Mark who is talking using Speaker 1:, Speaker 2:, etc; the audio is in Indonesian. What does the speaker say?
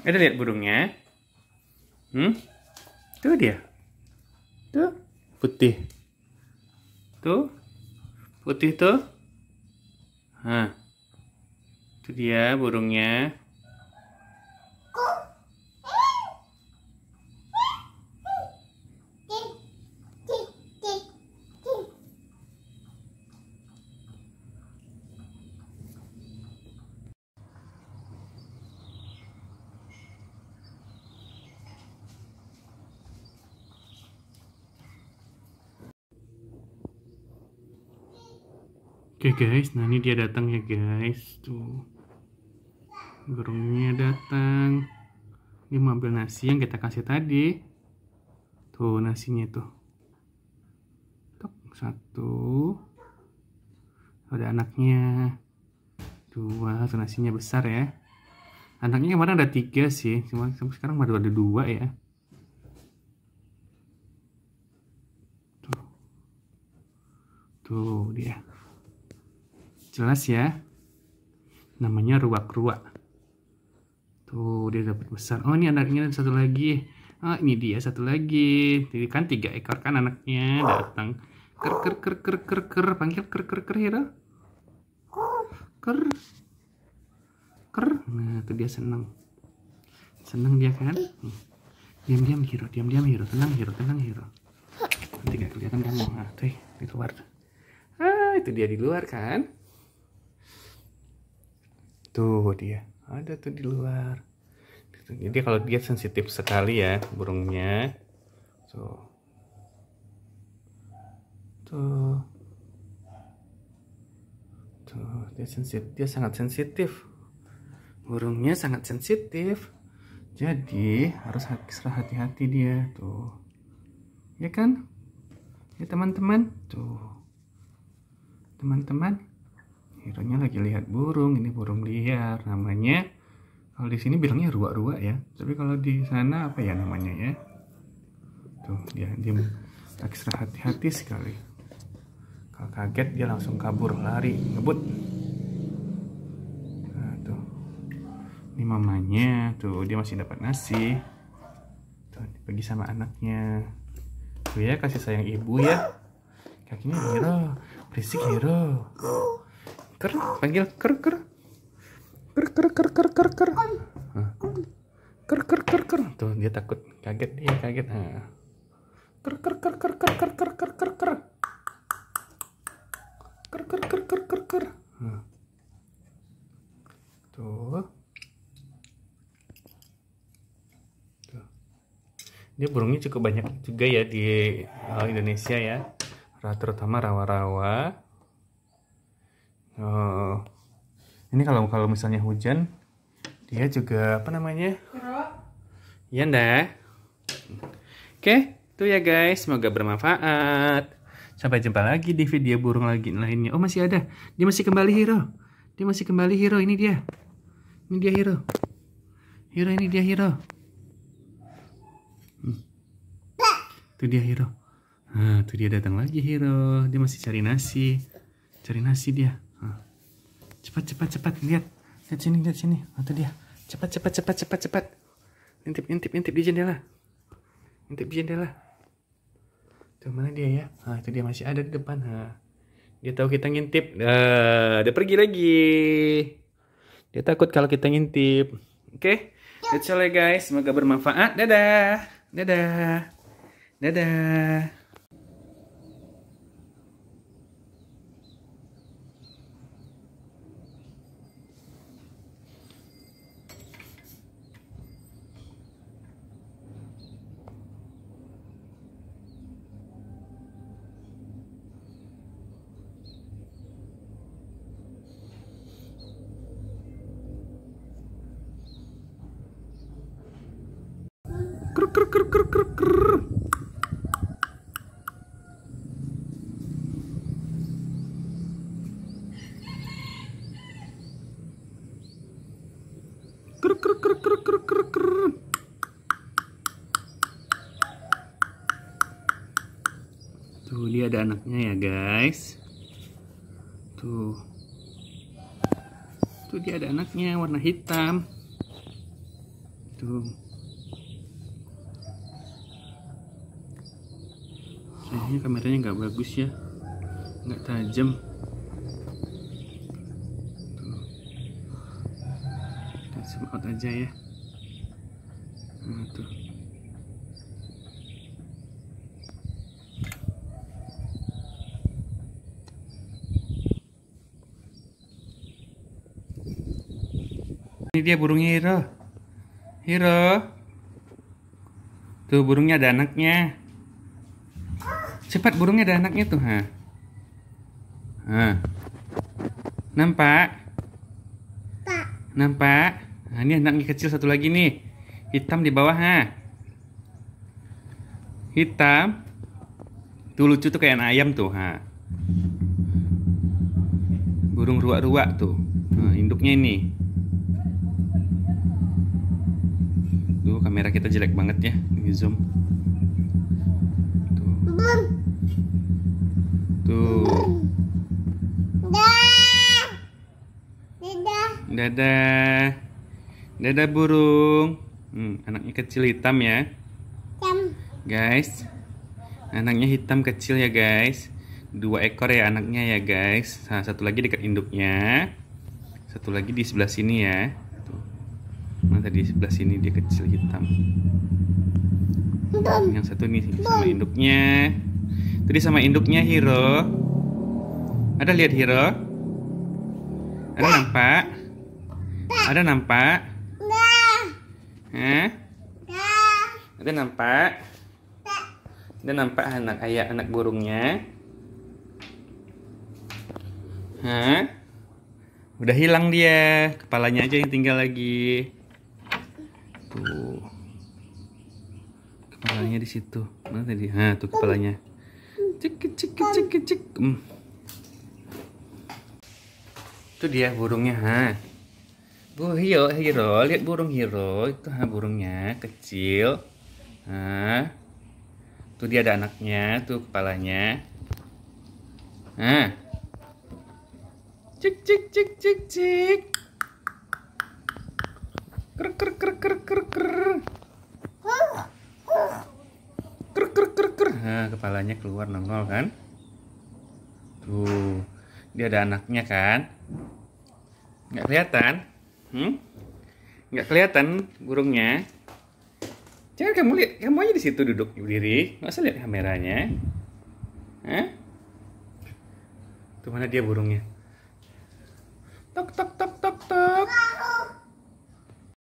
Speaker 1: Ada lihat burungnya? Hmm? Tuh dia. Tuh, putih. Tuh. Putih tuh. Hah. Itu dia burungnya. Oke okay, guys, nah ini dia datang ya guys. Tuh. Burungnya datang. Ini mau ambil nasi yang kita kasih tadi. Tuh nasinya itu. Tuk, satu. Ada anaknya. Dua, tuh nasinya besar ya. Anaknya kemarin ada tiga sih, cuma sampai sekarang baru ada dua ya. Tuh. Tuh dia. Jelas ya? Namanya ruak-ruak. Tuh, dia dapat besar. Oh, ini anaknya satu lagi. Oh, ini dia satu lagi. Jadi kan tiga ekor kan anaknya datang. Ker ker ker ker ker ker panggil ker ker ker hero Ker. Ker. Nah, itu dia senang. Senang dia kan? Diam-diam hero diam-diam hero tenang hero tenang hero Nanti gak kelihatan kamu. Nah, tuh, di luar. Ah, itu dia di luar kan? tuh gitu, dia ada tuh di luar gitu. jadi kalau dia sensitif sekali ya burungnya tuh tuh tuh dia sensitif dia sangat sensitif burungnya sangat sensitif jadi harus ekstra hati-hati dia tuh ya kan ya teman-teman tuh teman-teman Hironya lagi lihat burung, ini burung liar namanya. Kalau di sini bilangnya ruak-ruak ya. Tapi kalau di sana apa ya namanya ya? Tuh, dia dia ekstra hati-hati sekali. Kalau kaget dia langsung kabur, lari, ngebut. Nah, tuh. Ini mamanya, tuh dia masih dapat nasi. Tuh, pergi sama anaknya. Tuh ya kasih sayang ibu ya. Kakinya hero, berisik hero ker panggil ker ker ker ker ker ker ker ker ker ker ker ker tuh dia takut kaget dia kaget ha. ker ker ker ker ker ker ker ker ker ker ker ker ker ker ker ker tuh tuh dia burungnya cukup banyak juga ya di Indonesia ya terutama rawa-rawa uh, ini kalau kalau misalnya hujan dia juga apa namanya iya ndak oke okay, itu ya guys semoga bermanfaat sampai jumpa lagi di video burung lagi lainnya oh masih ada dia masih kembali hero dia masih kembali hero ini dia ini dia hero hero ini dia hero hmm. itu dia hero Nah, tuh dia datang lagi Hero. Dia masih cari nasi. Cari nasi dia cepat cepat cepat lihat lihat sini lihat sini atau nah, dia cepat cepat cepat cepat cepat intip intip intip di jendela intip di jendela tuh mana dia ya ah itu dia masih ada di depan ha nah, dia tahu kita ngintip nah, dia pergi lagi dia takut kalau kita ngintip oke okay? that's all ya, guys semoga bermanfaat dadah dadah dadah ker ker ker ker ker ker ker ker ker ker ker ker tuh dia ada anaknya ya guys tuh tuh dia ada anaknya warna hitam tuh ini kameranya nggak bagus ya nggak tajam kita out aja ya nah, tuh ini dia burung Hiro Hiro tuh burungnya ada anaknya Cepat burungnya ada anaknya tuh, ha. ha, Nampak? Nampak? Nah, ini anaknya kecil satu lagi nih. Hitam di bawah, ha. Hitam. Tuh lucu tuh kayak ayam tuh, ha. Burung ruak-ruak tuh. Nah, induknya ini. tuh kamera kita jelek banget ya, ini zoom. Tuh. Dadah. Dadah. Dadah burung. Hmm, anaknya kecil hitam ya. Hitam. Guys. Anaknya hitam kecil ya, guys. Dua ekor ya anaknya ya, guys. Nah, satu lagi dekat induknya. Satu lagi di sebelah sini ya. Tuh. Nah, tadi di sebelah sini dia kecil hitam. Yang satu ini sama induknya. Tadi sama induknya Hiro. Ada lihat Hiro? Ada nampak? Ada nampak? Hah? Ada nampak? Ada nampak anak ayah anak burungnya? Hah? Udah hilang dia, kepalanya aja yang tinggal lagi. Tuh. Kepalanya di situ. Mana tadi? Hah, tuh kepalanya cik cik cik cik cik hmm. itu dia burungnya ha bu hiro hiro lihat burung hiro itu ha burungnya kecil ha tu dia ada anaknya tuh kepalanya ha cik cik cik cik cik krr krr krr krr krr nah kepalanya keluar nongol kan tuh dia ada anaknya kan nggak kelihatan hmm? nggak kelihatan burungnya jangan kamu lihat kamu aja di situ duduk berdiri nggak usah lihat kameranya Hah? tuh mana dia burungnya tok tok tok tok tok